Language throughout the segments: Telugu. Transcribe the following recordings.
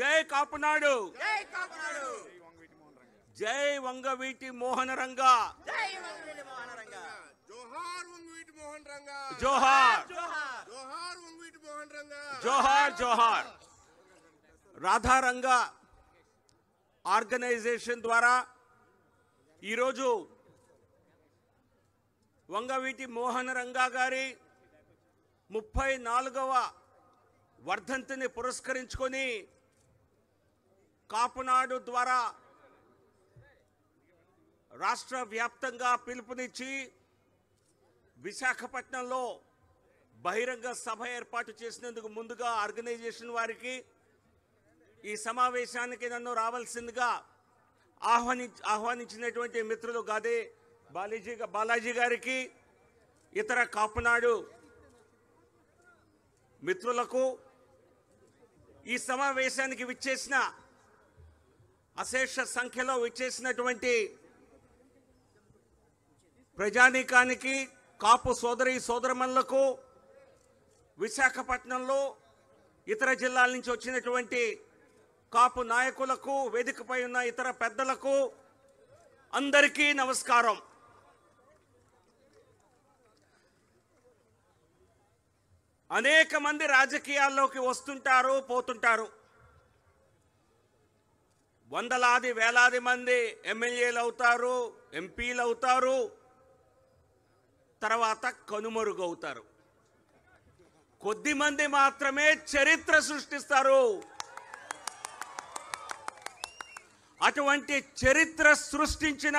జై కాపునాడు జై వంగవీటి మోహన రంగా జోహార్ జోహార్ జోహార్ రాధారంగా ఆర్గనైజేషన్ ద్వారా ఈరోజు వంగవీటి మోహన రంగా గారి ముప్పై నాలుగవ వర్ధంతిని పురస్కరించుకొని కాపునాడు ద్వారా రాష్ట్ర వ్యాప్తంగా పిలుపునిచ్చి విశాఖపట్నంలో బహిరంగ సభ ఏర్పాటు చేసినందుకు ముందుగా ఆర్గనైజేషన్ వారికి ఈ సమావేశానికి నన్ను రావాల్సిందిగా ఆహ్వాని ఆహ్వానించినటువంటి మిత్రులు గాదే బాలాజీ బాలాజీ గారికి ఇతర కాపునాడు మిత్రులకు ఈ సమావేశానికి విచ్చేసిన అశేష సంఖ్యలో విచ్చేసినటువంటి ప్రజానీకానికి కాపు సోదరి సోదరమణులకు విశాఖపట్నంలో ఇతర జిల్లాల నుంచి వచ్చినటువంటి కాపు నాయకులకు వేదికపై ఉన్న ఇతర పెద్దలకు అందరికీ నమస్కారం అనేక మంది రాజకీయాల్లోకి వస్తుంటారు పోతుంటారు వందలాది వేలాది మంది ఎమ్మెల్యేలు అవుతారు ఎంపీలు అవుతారు తర్వాత కనుమరుగవుతారు కొద్ది మంది మాత్రమే చరిత్ర సృష్టిస్తారు అటువంటి చరిత్ర సృష్టించిన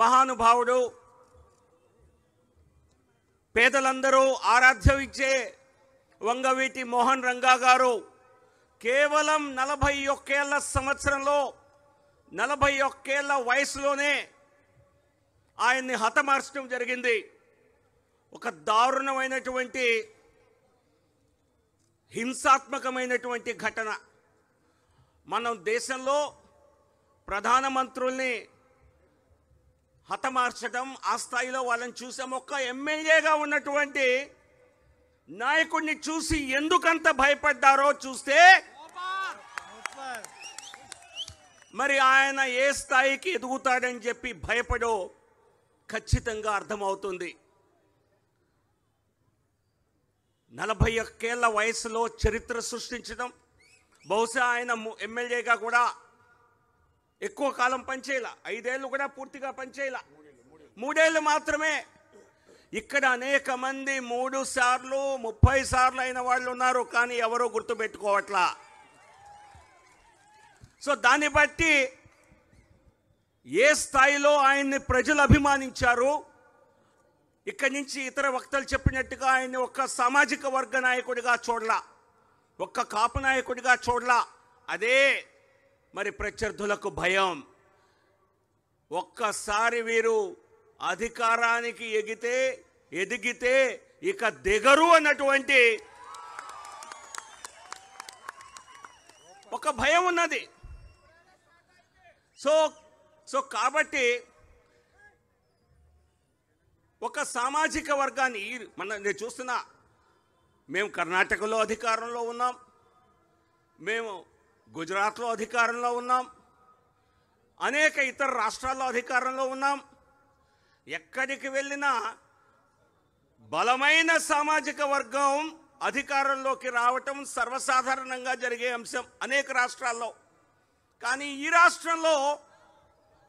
మహానుభావుడు పేదలందరూ ఆరాధ్యవిచ్చే వంగవీటి మోహన్ రంగా గారు కేవలం నలభై ఒక్కేళ్ల సంవత్సరంలో నలభై ఒక్కేళ్ల వయసులోనే ఆయన్ని హతమార్చడం జరిగింది ఒక దారుణమైనటువంటి హింసాత్మకమైనటువంటి ఘటన మనం దేశంలో ప్రధానమంత్రుల్ని హతమార్చడం ఆ స్థాయిలో వాళ్ళని చూసాం ఒక్క ఎమ్మెల్యేగా ఉన్నటువంటి నాయకుడిని చూసి ఎందుకంత భయపడ్డారో చూస్తే మరి ఆయన ఏ స్థాయికి ఎదుగుతాడని చెప్పి భయపడో ఖచ్చితంగా అర్థమవుతుంది నలభై ఒక్కేళ్ల వయసులో చరిత్ర సృష్టించడం బహుశా ఆయన ఎమ్మెల్యేగా కూడా ఎక్కువ కాలం పనిచేయాల ఐదేళ్ళు కూడా పూర్తిగా పనిచేయాల మూడేళ్ళు మాత్రమే ఇక్కడ అనేక మంది మూడు సార్లు ముప్పై సార్లు అయిన వాళ్ళు ఉన్నారు కానీ ఎవరూ గుర్తుపెట్టుకోవట్లా సో దాన్ని బట్టి ఏ స్థాయిలో ఆయన్ని ప్రజలు అభిమానించారు ఇక్కడి నుంచి ఇతర వక్తలు చెప్పినట్టుగా ఆయన్ని ఒక సామాజిక వర్గ నాయకుడిగా చూడలా ఒక్క కాపు నాయకుడిగా చూడలా అదే మరి ప్రత్యర్థులకు భయం ఒక్కసారి వీరు అధికారానికి ఎగితే ఎదిగితే ఇక దిగరు అన్నటువంటి ఒక భయం ఉన్నది సో సో కాబట్టి ఒక సామాజిక వర్గాన్ని మన నేను చూస్తున్నా మేము కర్ణాటకలో అధికారంలో ఉన్నాం మేము గుజరాత్లో అధికారంలో ఉన్నాం అనేక ఇతర రాష్ట్రాల్లో అధికారంలో ఉన్నాం ఎక్కడికి వెళ్ళినా బలమైన సామాజిక వర్గం అధికారంలోకి రావటం సర్వసాధారణంగా జరిగే అంశం అనేక రాష్ట్రాల్లో కానీ ఈ రాష్ట్రంలో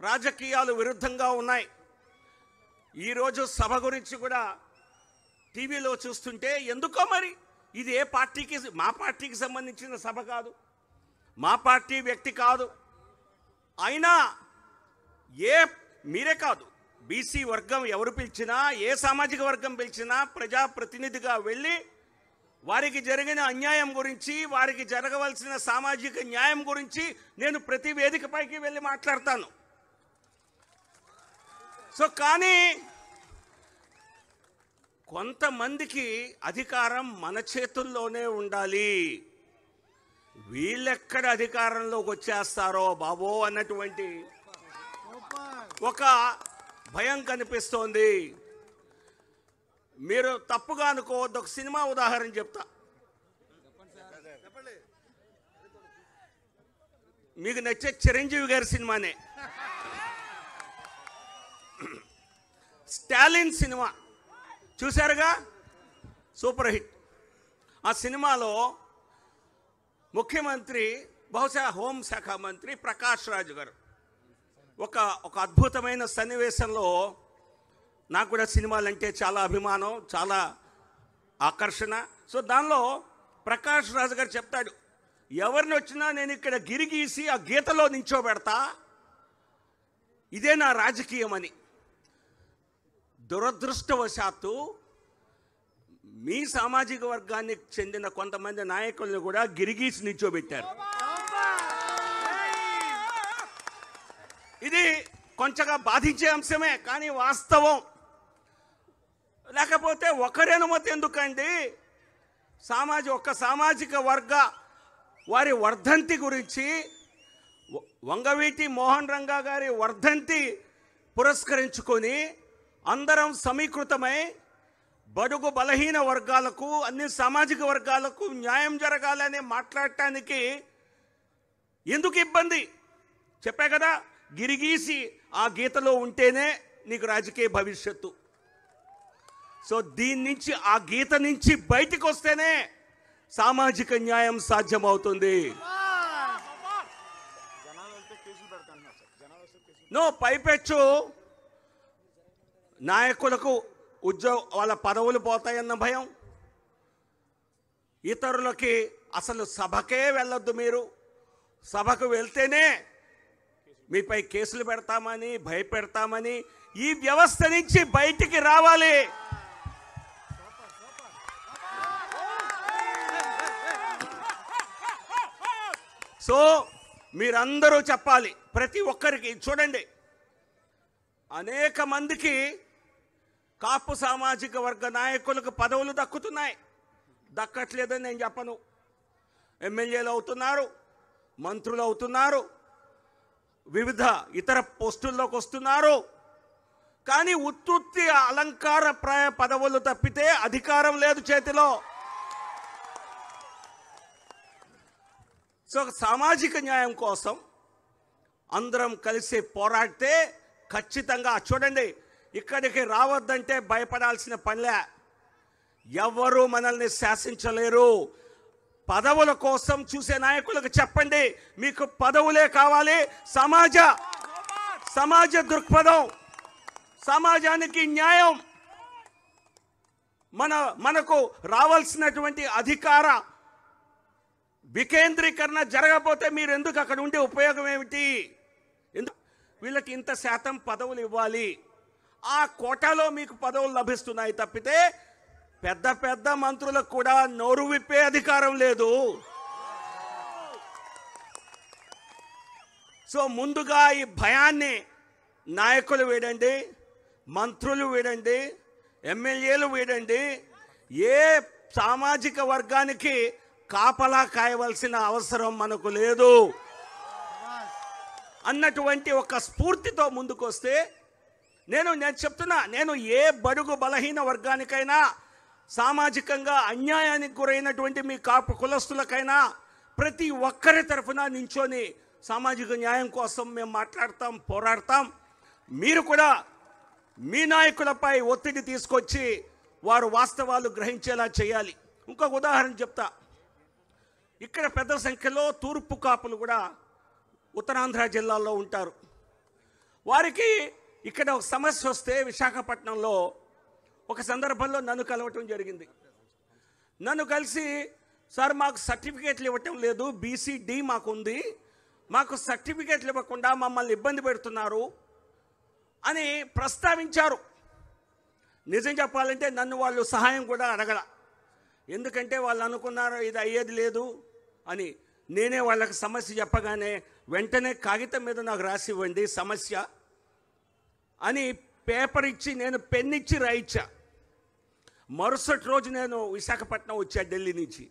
రాజకీయాలు విరుద్ధంగా ఉన్నాయి ఈరోజు సభ గురించి కూడా టీవీలో చూస్తుంటే ఎందుకో మరి ఇది ఏ పార్టీకి మా పార్టీకి సంబంధించిన సభ కాదు మా పార్టీ వ్యక్తి కాదు అయినా ఏ మీరే కాదు బీసీ వర్గం ఎవరు పిలిచినా ఏ సామాజిక వర్గం పిలిచినా ప్రజాప్రతినిధిగా వెళ్ళి వారికి జరిగిన అన్యాయం గురించి వారికి జరగవలసిన సామాజిక న్యాయం గురించి నేను ప్రతి వేదికపైకి వెళ్ళి మాట్లాడతాను సో కానీ కొంతమందికి అధికారం మన చేతుల్లోనే ఉండాలి వీళ్ళెక్కడ అధికారంలోకి వచ్చేస్తారో బాబో అన్నటువంటి ఒక భయం కనిపిస్తోంది మీరు తప్పుగా అనుకోవద్దు ఒక సినిమా ఉదాహరణ చెప్తా మీకు నచ్చే చిరంజీవి గారి సినిమానే స్టాలిన్ సినిమా చూశారుగా సూపర్ హిట్ ఆ సినిమాలో ముఖ్యమంత్రి బహుశా హోంశాఖ మంత్రి ప్రకాష్ రాజు గారు ఒక ఒక అద్భుతమైన సన్నివేశంలో నాకు కూడా సినిమాలు అంటే చాలా అభిమానం చాలా ఆకర్షణ సో దానిలో ప్రకాష్ రాజు గారు చెప్తాడు ఎవరిని వచ్చినా నేను ఇక్కడ గిరిగీసి ఆ గీతలో నించోబెడతా ఇదే నా రాజకీయం అని దురదృష్టవశాత్తు మీ సామాజిక వర్గానికి చెందిన కొంతమంది నాయకులను కూడా గిరిగీసి నించోబెట్టారు ఇది కొంచెంగా బాధించే అంశమే కానీ వాస్తవం లేకపోతే ఒకరి అనుమతి ఎందుకండి సామాజ ఒక సామాజిక వర్గ వారి వర్ధంతి గురించి వంగవీటి మోహన్ రంగా గారి వర్ధంతి పురస్కరించుకొని అందరం సమీకృతమై బడుగు బలహీన వర్గాలకు అన్ని సామాజిక వర్గాలకు న్యాయం జరగాలని మాట్లాడటానికి ఎందుకు ఇబ్బంది చెప్పే కదా గిరిగీసి ఆ గీతలో ఉంటేనే నీకు రాజకీయ భవిష్యత్తు సో దీని నుంచి ఆ గీత నుంచి బయటకు వస్తేనే సామాజిక న్యాయం సాధ్యమవుతుంది నో పైపెచ్చు నాయకులకు ఉద్యోగ వాళ్ళ పదవులు పోతాయన్న భయం ఇతరులకి అసలు సభకే వెళ్ళొద్దు మీరు సభకు వెళ్తేనే మీపై కేసులు పెడతామని భయపెడతామని ఈ వ్యవస్థ నుంచి బయటికి రావాలి సో మీరందరూ చెప్పాలి ప్రతి ఒక్కరికి చూడండి అనేక మందికి కాపు సామాజిక వర్గ నాయకులకు పదవులు దక్కుతున్నాయి దక్కట్లేదని నేను చెప్పను ఎమ్మెల్యేలు అవుతున్నారు మంత్రులు అవుతున్నారు వివిధ ఇతర పోస్టుల్లోకి వస్తున్నారు కానీ ఉత్పత్తి అలంకారప్రాయ పదవులు తప్పితే అధికారం లేదు చేతిలో సో సామాజిక న్యాయం కోసం అందరం కలిసి పోరాడితే ఖచ్చితంగా చూడండి ఇక్కడికి రావద్దంటే భయపడాల్సిన పనిలే ఎవరు మనల్ని శాసించలేరు పదవుల కోసం చూసే నాయకులకు చెప్పండి మీకు పదవులే కావాలి సమాజ సమాజ దృక్పథం సమాజానికి న్యాయం మన మనకు రావాల్సినటువంటి అధికార వికేంద్రీకరణ జరగకపోతే మీరు ఎందుకు అక్కడ ఉండే ఉపయోగం ఏమిటి వీళ్ళకి ఇంత శాతం పదవులు ఇవ్వాలి ఆ కోటాలో మీకు పదవులు లభిస్తున్నాయి తప్పితే పెద్ద పెద్ద మంత్రులకు కూడా నోరు విప్పే అధికారం లేదు సో ముందుగా ఈ భయాన్ని నాయకులు వీడండి మంత్రులు వీడండి ఎమ్మెల్యేలు వీడండి ఏ సామాజిక వర్గానికి కాపలా కాయవలసిన అవసరం మనకు లేదు అన్నటువంటి ఒక స్ఫూర్తితో ముందుకొస్తే నేను నేను చెప్తున్నా నేను ఏ బడుగు బలహీన వర్గానికైనా సామాజికంగా అన్యాయానికి గురైనటువంటి మీ కాపు కులస్తులకైనా ప్రతి ఒక్కరి తరఫున నించొని సామాజిక న్యాయం కోసం మేము మాట్లాడతాం పోరాడతాం మీరు కూడా మీ నాయకులపై ఒత్తిడి తీసుకొచ్చి వారు వాస్తవాలు గ్రహించేలా చేయాలి ఇంకొక ఉదాహరణ చెప్తా ఇక్కడ పెద్ద సంఖ్యలో తూర్పు కాపులు కూడా ఉత్తరాంధ్ర జిల్లాలో ఉంటారు వారికి ఇక్కడ సమస్య వస్తే విశాఖపట్నంలో ఒక సందర్భంలో నన్ను కలవటం జరిగింది నన్ను కలిసి సార్ మాకు సర్టిఫికేట్లు ఇవ్వటం లేదు బీసీడీ మాకుంది మాకు సర్టిఫికేట్లు ఇవ్వకుండా మమ్మల్ని ఇబ్బంది పెడుతున్నారు అని ప్రస్తావించారు నిజం చెప్పాలంటే నన్ను వాళ్ళు సహాయం కూడా అడగల ఎందుకంటే వాళ్ళు అనుకున్నారు ఇది అయ్యేది లేదు అని నేనే వాళ్ళకి సమస్య చెప్పగానే వెంటనే కాగితం మీద నాకు రాసి ఇవ్వండి సమస్య అని పేపర్ ఇచ్చి నేను పెన్నిచ్చి ఇచ్చి మరుసటి రోజు నేను విశాఖపట్నం వచ్చా ఢిల్లీ నుంచి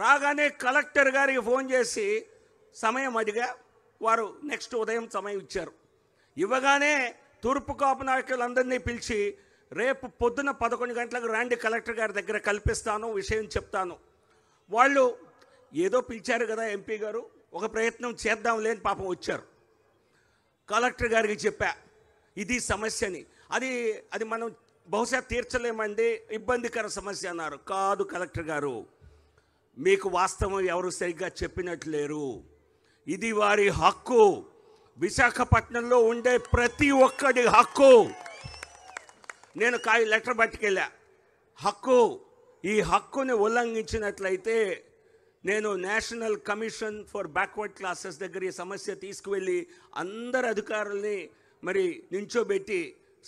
రాగానే కలెక్టర్ గారికి ఫోన్ చేసి సమయం అడిగా వారు నెక్స్ట్ ఉదయం సమయం ఇచ్చారు ఇవ్వగానే తూర్పు కాపు నాయకులందరినీ పిలిచి రేపు పొద్దున పదకొండు గంటలకు రాండి కలెక్టర్ గారి దగ్గర కల్పిస్తాను విషయం చెప్తాను వాళ్ళు ఏదో పిలిచారు కదా ఎంపీ గారు ఒక ప్రయత్నం చేద్దాం లేని పాపం వచ్చారు కలెక్టర్ గారికి చెప్పా ఇది సమస్యని అది అది మనం బహుశా తీర్చలేమండి ఇబ్బందికర సమస్య అన్నారు కాదు కలెక్టర్ గారు మీకు వాస్తవం ఎవరు సరిగ్గా లేరు ఇది వారి హక్కు విశాఖపట్నంలో ఉండే ప్రతి ఒక్కడి హక్కు నేను కాయ లెటర్ పట్టుకెళ్ళా హక్కు ఈ హక్కుని ఉల్లంఘించినట్లయితే నేను national commission for backward classes దగ్గర ఈ సమస్య తీసుకువెళ్ళి అందరు అధికారుల్ని మరి నించోబెట్టి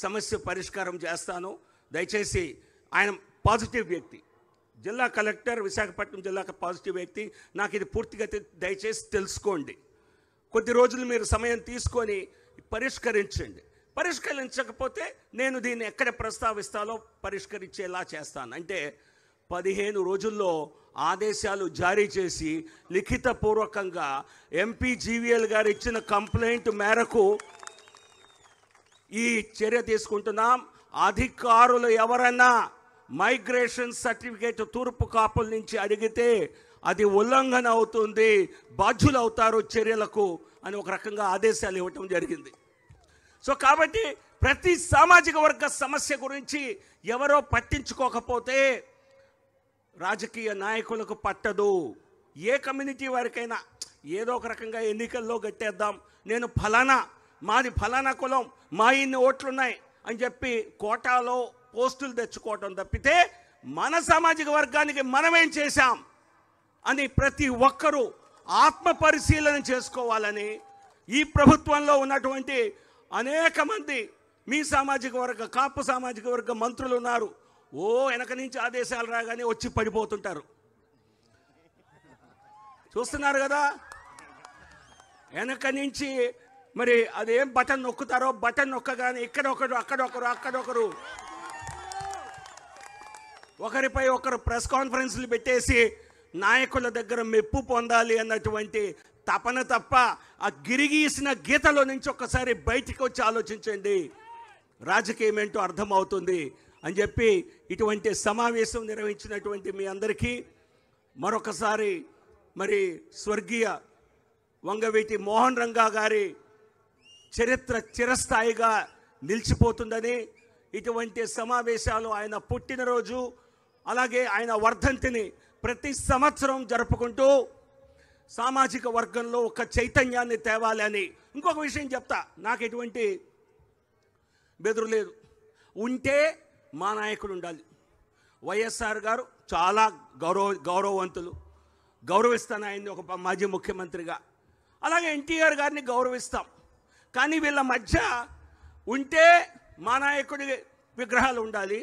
సమస్య పరిష్కారం చేస్తాను దయచేసి ఆయన పాజిటివ్ వ్యక్తి జిల్లా కలెక్టర్ విశాఖపట్నం జిల్లా పాజిటివ్ వ్యక్తి నాకు ఇది పూర్తిగా దయచేసి తెలుసుకోండి కొద్ది రోజులు మీరు సమయం తీసుకొని పరిష్కరించండి పరిష్కరించకపోతే నేను దీన్ని ఎక్కడ ప్రస్తావిస్తాలో పరిష్కరించేలా చేస్తాను అంటే పదిహేను రోజుల్లో ఆదేశాలు జారీ చేసి లిఖితపూర్వకంగా ఎంపీ జీవీఎల్ గారు ఇచ్చిన కంప్లైంట్ మేరకు ఈ చర్య తీసుకుంటున్నాం అధికారులు ఎవరైనా మైగ్రేషన్ సర్టిఫికేట్ తూర్పు కాపుల నుంచి అడిగితే అది ఉల్లంఘన అవుతుంది బాధ్యులు అవుతారు చర్యలకు అని ఒక రకంగా ఆదేశాలు ఇవ్వటం జరిగింది సో కాబట్టి ప్రతి సామాజిక వర్గ సమస్య గురించి ఎవరో పట్టించుకోకపోతే రాజకీయ నాయకులకు పట్టదు ఏ కమ్యూనిటీ వారికైనా ఏదో ఒక రకంగా ఎన్నికల్లో గట్టేద్దాం నేను ఫలానా మాది ఫలానా కులం మా ఇన్ని ఓట్లున్నాయి అని చెప్పి కోటాలో పోస్టులు తెచ్చుకోవటం తప్పితే మన సామాజిక వర్గానికి మనమేం చేశాం అని ప్రతి ఒక్కరూ ఆత్మ పరిశీలన చేసుకోవాలని ఈ ప్రభుత్వంలో ఉన్నటువంటి అనేక మంది మీ సామాజిక వర్గ కాపు సామాజిక వర్గ మంత్రులు ఉన్నారు ఓ వెనక నుంచి ఆదేశాలు రాగానే వచ్చి పడిపోతుంటారు చూస్తున్నారు కదా వెనక నుంచి మరి అదేం బటన్ నొక్కుతారో బటన్ నొక్కగానే ఇక్కడ ఒకరు అక్కడ ఒకరు అక్కడ ఒకరు ఒకరిపై ఒకరు ప్రెస్ కాన్ఫరెన్స్లు పెట్టేసి నాయకుల దగ్గర మెప్పు పొందాలి అన్నటువంటి తపన తప్ప ఆ గిరిగీసిన గీతలో నుంచి ఒకసారి బయటికి వచ్చి ఆలోచించండి రాజకీయం ఏంటో అర్థమవుతుంది అని చెప్పి ఇటువంటి సమావేశం నిర్వహించినటువంటి మీ అందరికీ మరొకసారి మరి స్వర్గీయ వంగవీటి మోహన్ రంగా గారి చరిత్ర చిరస్థాయిగా నిలిచిపోతుందని ఇటువంటి సమావేశాలు ఆయన పుట్టినరోజు అలాగే ఆయన వర్ధంతిని ప్రతి సంవత్సరం జరుపుకుంటూ సామాజిక వర్గంలో ఒక చైతన్యాన్ని తేవాలని ఇంకొక విషయం చెప్తా నాకు ఎటువంటి బెదురు లేదు ఉంటే మా నాయకుడు ఉండాలి వైఎస్ఆర్ గారు చాలా గౌరవ గౌరవవంతులు గౌరవిస్తాను ఆయన్ని ఒక మాజీ ముఖ్యమంత్రిగా అలాగే ఎన్టీఆర్ గారిని గౌరవిస్తాం కానీ వీళ్ళ మధ్య ఉంటే మా నాయకుడి విగ్రహాలు ఉండాలి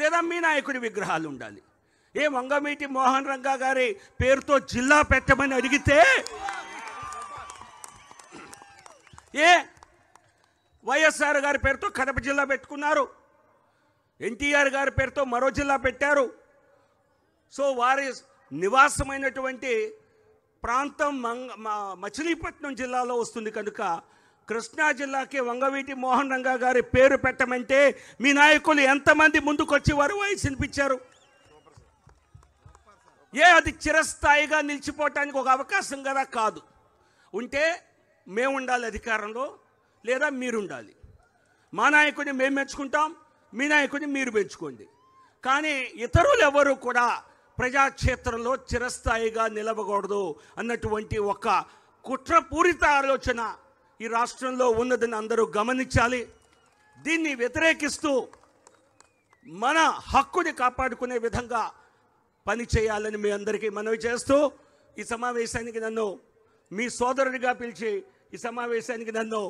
లేదా మీ నాయకుడి విగ్రహాలు ఉండాలి ఏ వంగమీటి మోహన్ రంగా గారి పేరుతో జిల్లా పెట్టమని అడిగితే ఏ వైఎస్ఆర్ గారి పేరుతో కడప జిల్లా పెట్టుకున్నారు ఎన్టీఆర్ గారి పేరుతో మరో జిల్లా పెట్టారు సో వారి నివాసమైనటువంటి ప్రాంతం మంగ మచిలీపట్నం జిల్లాలో వస్తుంది కనుక కృష్ణా జిల్లాకి వంగవీటి మోహన్ రంగా గారి పేరు పెట్టమంటే మీ నాయకులు ఎంతమంది ముందుకొచ్చి వరువాయి వినిపించారు ఏ అది చిరస్థాయిగా నిలిచిపోవటానికి ఒక అవకాశం కదా కాదు ఉంటే మేము ఉండాలి అధికారంలో లేదా మీరుండాలి మా నాయకుడిని మేము మెచ్చుకుంటాం మీ నాయకుడిని మీరు పెంచుకోండి కానీ ఇతరులు ఎవరు కూడా ప్రజాక్షేత్రంలో చిరస్థాయిగా నిలవకూడదు అన్నటువంటి ఒక కుట్రపూరిత ఆలోచన ఈ రాష్ట్రంలో ఉన్నదని అందరూ గమనించాలి దీన్ని వ్యతిరేకిస్తూ మన హక్కుని కాపాడుకునే విధంగా పని చేయాలని మీ అందరికీ మనవి చేస్తూ ఈ సమావేశానికి నన్ను మీ సోదరుడిగా పిలిచి ఈ సమావేశానికి నన్ను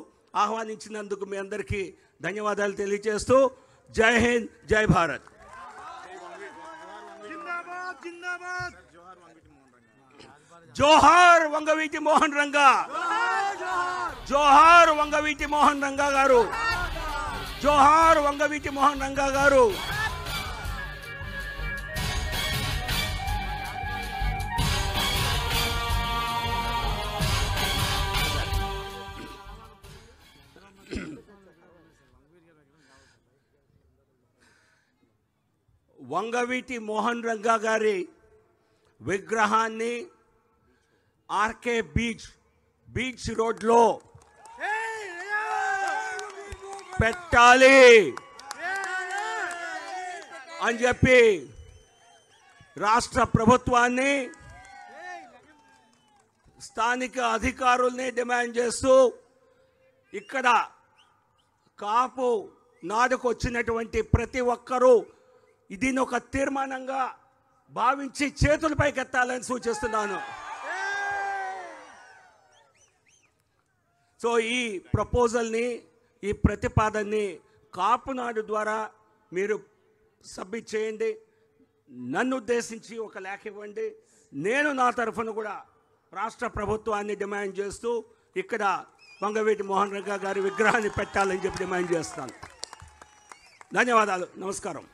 ఆహ్వానించినందుకు మీ అందరికీ ధన్యవాదాలు తెలియజేస్తూ జై హింద్ జై భారత్ జోహార్ వంగవీటి మోహన్ రంగా జోహార్ వంగవీటి మోహన్ రంగా గారు జోహార్ వంగవీటి మోహన్ రంగా గారు వంగవీటి మోహన్ రంగా గారి విగ్రహాన్ని ఆర్కే బీచ్ బీచ్ రోడ్లో పెట్టాలి అని చెప్పి రాష్ట్ర ప్రభుత్వాన్ని స్థానిక అధికారుల్ని డిమాండ్ చేస్తూ ఇక్కడ కాపు నాడుకొచ్చినటువంటి వచ్చినటువంటి ప్రతి ఒక్కరూ దీని ఒక తీర్మానంగా భావించి చేతులపైకెత్తాలని సూచిస్తున్నాను సో ఈ ప్రపోజల్ని ఈ ప్రతిపాదనని కాపునాడు ద్వారా మీరు సబ్మిట్ చేయండి నన్ను ఉద్దేశించి ఒక లేఖ ఇవ్వండి నేను నా తరఫున కూడా రాష్ట్ర ప్రభుత్వాన్ని డిమాండ్ చేస్తూ ఇక్కడ వంగవీటి మోహన్ రెడ్డి గారి విగ్రహాన్ని పెట్టాలని చెప్పి డిమాండ్ చేస్తాను ధన్యవాదాలు నమస్కారం